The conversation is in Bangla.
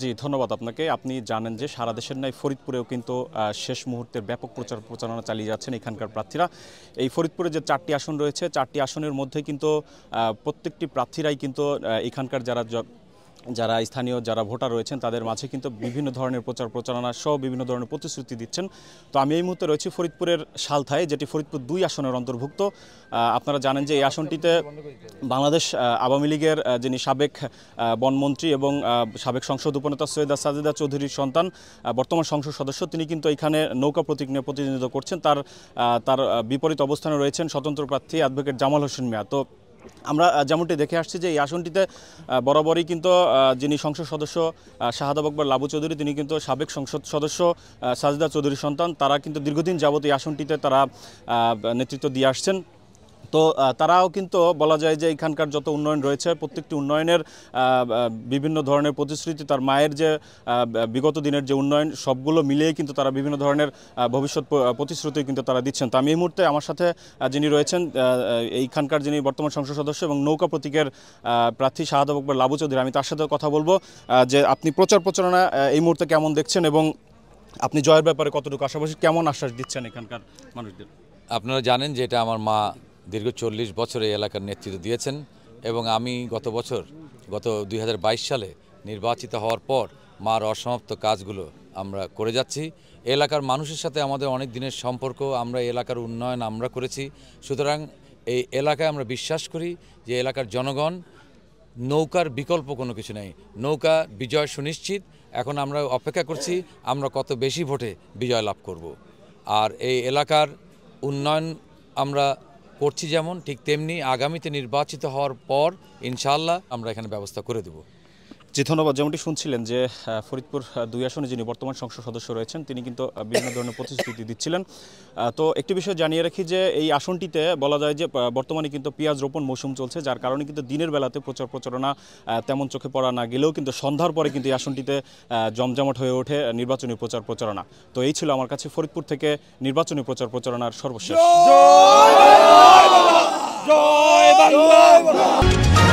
জি ধন্যবাদ আপনাকে আপনি জানেন যে সারা দেশের নয় ফরিদপুরেও কিন্তু শেষ মুহূর্তের ব্যাপক প্রচার প্রচারণা চালিয়ে যাচ্ছেন এখানকার প্রার্থীরা এই ফরিদপুরে যে চারটি আসন রয়েছে চারটি আসনের মধ্যে কিন্তু প্রত্যেকটি প্রার্থীরাই কিন্তু এখানকার যারা যারা স্থানীয় যারা ভোটার রয়েছেন তাদের মাঝে কিন্তু বিভিন্ন ধরনের প্রচার প্রচারণা সহ বিভিন্ন ধরনের প্রতিশ্রুতি দিচ্ছেন তো আমি এই মুহূর্তে রয়েছি ফরিদপুরের সালথায় যেটি ফরিদপুর দুই আসনের অন্তর্ভুক্ত আপনারা জানেন যে এই আসনটিতে বাংলাদেশ আওয়ামী লীগের যিনি সাবেক বনমন্ত্রী এবং সাবেক সংসদ উপনেতা সৈয়দা সাজেদা চৌধুরীর সন্তান বর্তমান সংসদ সদস্য তিনি কিন্তু এখানে নৌকা প্রতীক নিয়ে প্রতিনিধিত্ব করছেন তার তার বিপরীত অবস্থানে রয়েছেন স্বতন্ত্র প্রার্থী অ্যাডভোকেট জামাল হোসেন মিয়া তো আমরা যেমনটি দেখে আসছি যে এই আসনটিতে বরাবরই কিন্তু যিনি সংসদ সদস্য শাহাদাব আকবর লাবু চৌধুরী তিনি কিন্তু সাবেক সংসদ সদস্য সাজদা চৌধুরীর সন্তান তারা কিন্তু দীর্ঘদিন যাবত এই আসনটিতে তারা নেতৃত্ব দিয়ে আসছেন তো তারাও কিন্তু বলা যায় যে এখানকার যত উন্নয়ন রয়েছে প্রত্যেকটি উন্নয়নের বিভিন্ন ধরনের প্রতিশ্রুতি তার মায়ের যে বিগত দিনের যে উন্নয়ন সবগুলো মিলিয়ে কিন্তু তারা বিভিন্ন ধরনের ভবিষ্যৎ প্রতিশ্রুতি কিন্তু তারা দিচ্ছেন তো আমি এই মুহূর্তে আমার সাথে যিনি রয়েছেন এইখানকার যিনি বর্তমান সংসদ সদস্য এবং নৌকা প্রতীকের প্রার্থী শাহাদ আকবর লাবু চৌধুরী আমি তার সাথে কথা বলবো যে আপনি প্রচার প্রচারণা এই মুহূর্তে কেমন দেখছেন এবং আপনি জয়ের ব্যাপারে কতটুকু আশাবাসী কেমন আশ্বাস দিচ্ছেন এখানকার মানুষদের আপনারা জানেন যে এটা আমার মা দীর্ঘ চল্লিশ বছর এই এলাকার নেতৃত্ব দিয়েছেন এবং আমি গত বছর গত দুই সালে নির্বাচিত হওয়ার পর মার অসমাপ্ত কাজগুলো আমরা করে যাচ্ছি এলাকার মানুষের সাথে আমাদের অনেক দিনের সম্পর্ক আমরা এলাকার উন্নয়ন আমরা করেছি সুতরাং এই এলাকায় আমরা বিশ্বাস করি যে এলাকার জনগণ নৌকার বিকল্প কোনো কিছু নেই নৌকা বিজয় সুনিশ্চিত এখন আমরা অপেক্ষা করছি আমরা কত বেশি ভোটে বিজয় লাভ করব আর এই এলাকার উন্নয়ন আমরা করছি যেমন ঠিক তেমনি আগামীতে নির্বাচিত হওয়ার পর ইনশাল্লাহ আমরা এখানে ব্যবস্থা করে দেবো জি ধন্যবাদ যেমনটি শুনছিলেন যে ফরিদপুর দুই আসনে যিনি বর্তমান সংসদ সদস্য রয়েছেন তিনি কিন্তু বিভিন্ন ধরনের প্রতিশ্রুতি দিচ্ছিলেন তো একটি বিষয় জানিয়ে রাখি যে এই আসনটিতে বলা যায় যে বর্তমানে কিন্তু পেঁয়াজ রোপণ মৌসুম চলছে যার কারণে কিন্তু দিনের বেলাতে প্রচার প্রচারণা তেমন চোখে পড়া না গেলেও কিন্তু সন্ধ্যার পরে কিন্তু এই আসনটিতে জমজমাট হয়ে ওঠে নির্বাচনী প্রচার প্রচারণা তো এই ছিল আমার কাছে ফরিদপুর থেকে নির্বাচনী প্রচার প্রচারণার সর্বশেষ জয় বাংলা